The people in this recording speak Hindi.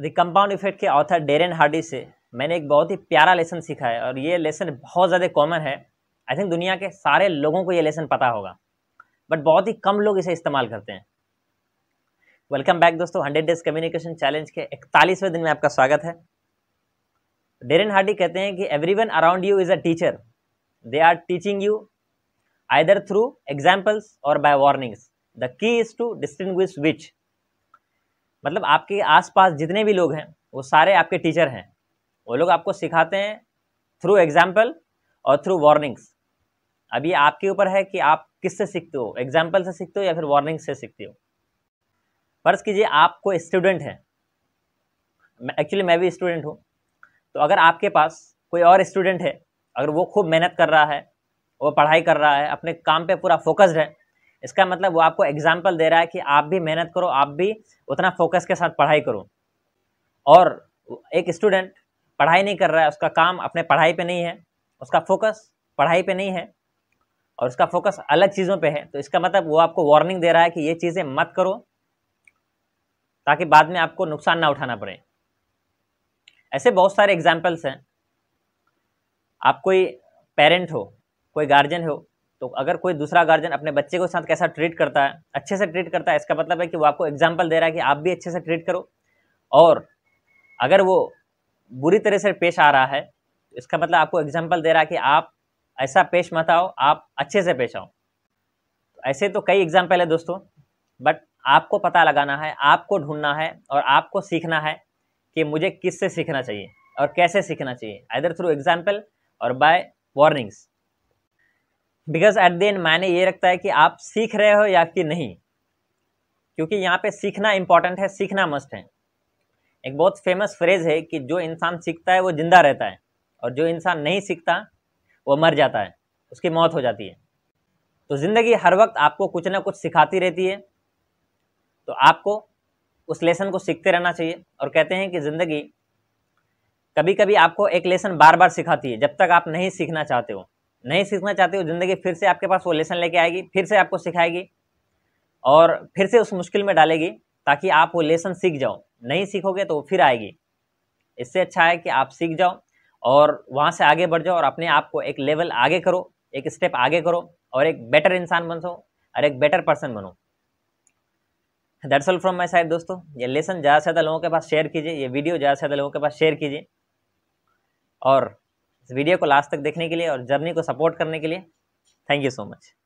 द कंपाउंड इफेक्ट के ऑथर डेरन हार्डी से मैंने एक बहुत ही प्यारा लेसन सीखा है और ये लेसन बहुत ज़्यादा कॉमन है आई थिंक दुनिया के सारे लोगों को ये लेसन पता होगा बट बहुत ही कम लोग इसे इस्तेमाल करते हैं वेलकम बैक दोस्तों हंड्रेड डेज कम्युनिकेशन चैलेंज के इकतालीसवें दिन में आपका स्वागत है डेरन हार्डी कहते हैं कि everyone around you is a teacher they are teaching you either through examples और by warnings the key is to distinguish which मतलब आपके आसपास जितने भी लोग हैं वो सारे आपके टीचर हैं वो लोग आपको सिखाते हैं थ्रू एग्जाम्पल और थ्रू वार्निंग्स अब ये आपके ऊपर है कि आप किससे सीखते हो एग्जाम्पल से सीखते हो या फिर वार्निंग से सीखते हो फ़र्ज़ कीजिए आप कोई स्टूडेंट हैं एक्चुअली मैं भी स्टूडेंट हूँ तो अगर आपके पास कोई और स्टूडेंट है अगर वो खूब मेहनत कर रहा है वो पढ़ाई कर रहा है अपने काम पे पूरा फोकस्ड है इसका मतलब वो आपको एग्जाम्पल दे रहा है कि आप भी मेहनत करो आप भी उतना फोकस के साथ पढ़ाई करो और एक स्टूडेंट पढ़ाई नहीं कर रहा है उसका काम अपने पढ़ाई पे नहीं है उसका फोकस पढ़ाई पे नहीं है और उसका फोकस अलग चीज़ों पे है तो इसका मतलब वो आपको वार्निंग दे रहा है कि ये चीज़ें मत करो ताकि बाद में आपको नुकसान ना उठाना पड़े ऐसे बहुत सारे एग्जाम्पल्स हैं आप कोई पेरेंट हो कोई गार्जियन हो तो अगर कोई दूसरा गार्जियन अपने बच्चे को साथ कैसा ट्रीट करता है अच्छे से ट्रीट करता है इसका मतलब है कि वो आपको एग्जाम्पल दे रहा है कि आप भी अच्छे से ट्रीट करो और अगर वो बुरी तरह से पेश आ रहा है इसका मतलब आपको एग्जाम्पल दे रहा है कि आप ऐसा पेश मत आओ आप अच्छे से पेश आओ ऐसे तो कई एग्जाम्पल है दोस्तों बट आपको पता लगाना है आपको ढूंढना है और आपको सीखना है कि मुझे किससे सीखना चाहिए और कैसे सीखना चाहिए आइदर थ्रू एग्जाम्पल और by warnings because at the end मायने ये रखता है कि आप सीख रहे हो या कि नहीं क्योंकि यहाँ पे सीखना इम्पॉर्टेंट है सीखना मस्ट है एक बहुत फेमस फ्रेज है कि जो इंसान सीखता है वो जिंदा रहता है और जो इंसान नहीं सीखता वो मर जाता है उसकी मौत हो जाती है तो ज़िंदगी हर वक्त आपको कुछ ना कुछ सिखाती रहती है तो आपको उस लेसन को सीखते रहना चाहिए और कहते हैं कि ज़िंदगी कभी कभी आपको एक लेसन बार बार सिखाती है जब तक आप नहीं सीखना चाहते हो नहीं सीखना चाहते हो ज़िंदगी फिर से आपके पास वो लेसन लेके आएगी फिर से आपको सिखाएगी और फिर से उस मुश्किल में डालेगी ताकि आप वो लेसन सीख जाओ नहीं सीखोगे तो फिर आएगी इससे अच्छा है कि आप सीख जाओ और वहाँ से आगे बढ़ जाओ और अपने आप को एक लेवल आगे करो एक स्टेप आगे करो और एक बेटर इंसान बन सो और एक बेटर पर्सन बनो दरअसल फ्रॉम माई साइड दोस्तों ये लेसन ज़्यादा से ज़्यादा लोगों के पास शेयर कीजिए ये वीडियो ज़्यादा से ज़्यादा लोगों के पास शेयर कीजिए और इस वीडियो को लास्ट तक देखने के लिए और जर्नी को सपोर्ट करने के लिए थैंक यू सो मच